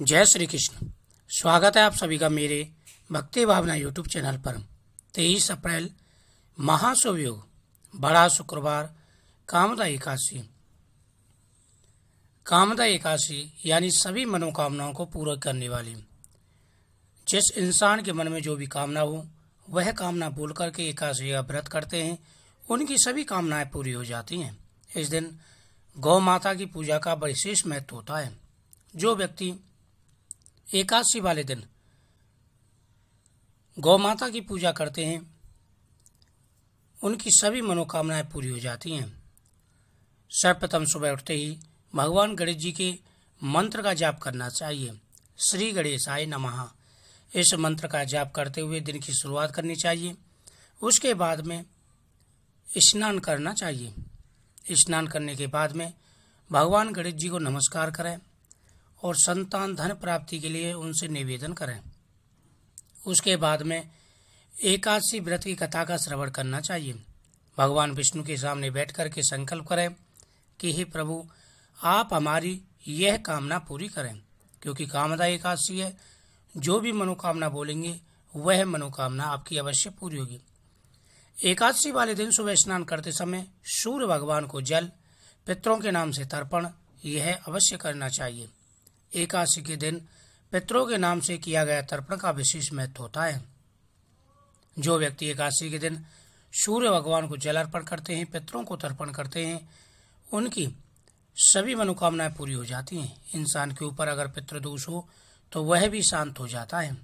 जय श्री कृष्ण स्वागत है आप सभी का मेरे भक्ति भावना यूट्यूब चैनल पर तेईस अप्रैल महाशुभयोग बड़ा शुक्रवार कामदा एकादशी कामदा एकादशी यानी सभी मनोकामनाओं को पूरा करने वाली जिस इंसान के मन में जो भी कामना हो वह कामना भूल करके एकादशी का व्रत करते हैं उनकी सभी कामनाएं पूरी हो जाती हैं इस दिन गौ माता की पूजा का विशेष महत्व होता है जो व्यक्ति एकादशी वाले दिन गौ माता की पूजा करते हैं उनकी सभी मनोकामनाएं पूरी हो जाती हैं सर्वप्रथम सुबह उठते ही भगवान गणेश जी के मंत्र का जाप करना चाहिए श्री गणेश आय नमः इस मंत्र का जाप करते हुए दिन की शुरुआत करनी चाहिए उसके बाद में स्नान करना चाहिए स्नान करने के बाद में भगवान गणेश जी को नमस्कार करें और संतान धन प्राप्ति के लिए उनसे निवेदन करें उसके बाद में एकादशी व्रत की कथा का श्रवण करना चाहिए भगवान विष्णु के सामने बैठ कर के संकल्प करें कि हे प्रभु आप हमारी यह कामना पूरी करें क्योंकि कामदा एकादशी है जो भी मनोकामना बोलेंगे वह मनोकामना आपकी अवश्य पूरी होगी एकादशी वाले दिन सुबह स्नान करते समय सूर्य भगवान को जल पितरों के नाम से तर्पण यह अवश्य करना चाहिए एकादशी के दिन पितरों के नाम से किया गया तर्पण का विशेष महत्व होता है जो व्यक्ति एकादशी के दिन सूर्य भगवान को जल अर्पण करते हैं पितरों को तर्पण करते हैं उनकी सभी मनोकामनाएं पूरी हो जाती हैं इंसान के ऊपर अगर पितृदोष हो तो वह भी शांत हो जाता है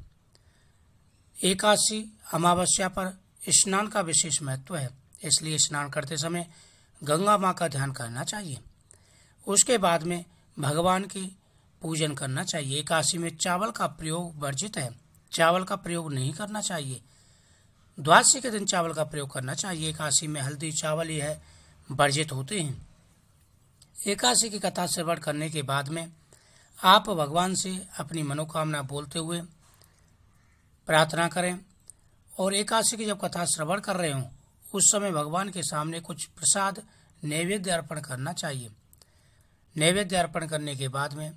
एकादशी अमावस्या पर स्नान का विशेष महत्व है इसलिए स्नान करते समय गंगा माँ का ध्यान करना चाहिए उसके बाद में भगवान की पूजन करना चाहिए एकादशी में चावल का प्रयोग वर्जित है चावल का प्रयोग नहीं करना चाहिए द्वादशी के दिन चावल का प्रयोग करना चाहिए एकादशी में हल्दी चावल यह वर्जित होते हैं एकादशी की कथा श्रवण करने के बाद में आप भगवान से अपनी मनोकामना बोलते हुए प्रार्थना करें और एकादशी की जब कथा श्रवण कर रहे हों उस समय भगवान के सामने कुछ प्रसाद नैवेद्य अर्पण करना चाहिए नैवेद्य अर्पण करने के बाद में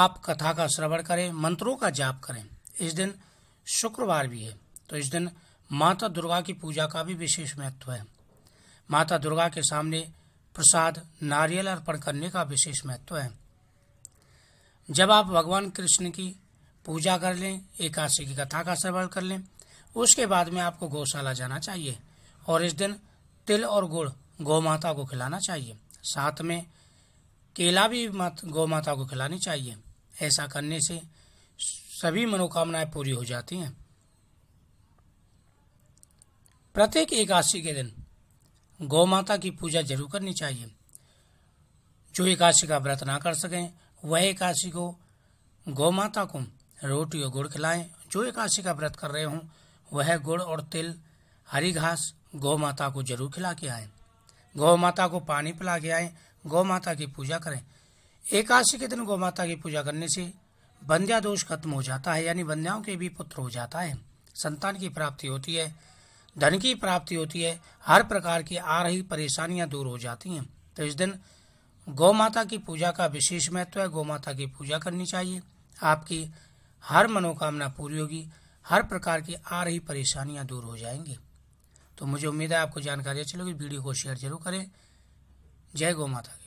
आप कथा का श्रवण करें मंत्रों का जाप करें इस दिन शुक्रवार भी है तो इस दिन माता दुर्गा की पूजा का भी विशेष महत्व है माता दुर्गा के सामने प्रसाद नारियल अर्पण करने का विशेष महत्व है जब आप भगवान कृष्ण की पूजा कर लें एकादशी की कथा का श्रवण कर लें उसके बाद में आपको गौशाला जाना चाहिए और इस दिन तिल और गुड़ गौ माता को खिलाना चाहिए साथ में केला भी गौ माता को खिलानी चाहिए ऐसा करने से सभी मनोकामनाएं पूरी हो जाती हैं प्रत्येक एकादशी के दिन गौ माता की पूजा जरूर करनी चाहिए जो एकादशी का व्रत ना कर सकें वह एकादशी को गौ माता को रोटी और गुड़ खिलाएं जो एकादशी का व्रत कर रहे हों वह गुड़ और तिल हरी घास गौ माता को जरूर खिला के आए गौ माता को पानी पिला के आए गौ माता की पूजा करें एकादशी के दिन गौ माता की पूजा करने से बंध्या दोष खत्म हो जाता है यानी बंध्याओं के भी पुत्र हो जाता है संतान की प्राप्ति होती है धन की प्राप्ति होती है हर प्रकार की आ रही परेशानियां दूर हो जाती हैं तो इस दिन गौ माता की पूजा का विशेष महत्व है गौ माता की पूजा करनी चाहिए आपकी हर मनोकामना पूरी होगी हर प्रकार की आ रही परेशानियां दूर हो जाएंगी तो मुझे उम्मीद है आपको जानकारी अच्छी लगी वीडियो को शेयर जरूर करें जय गो माता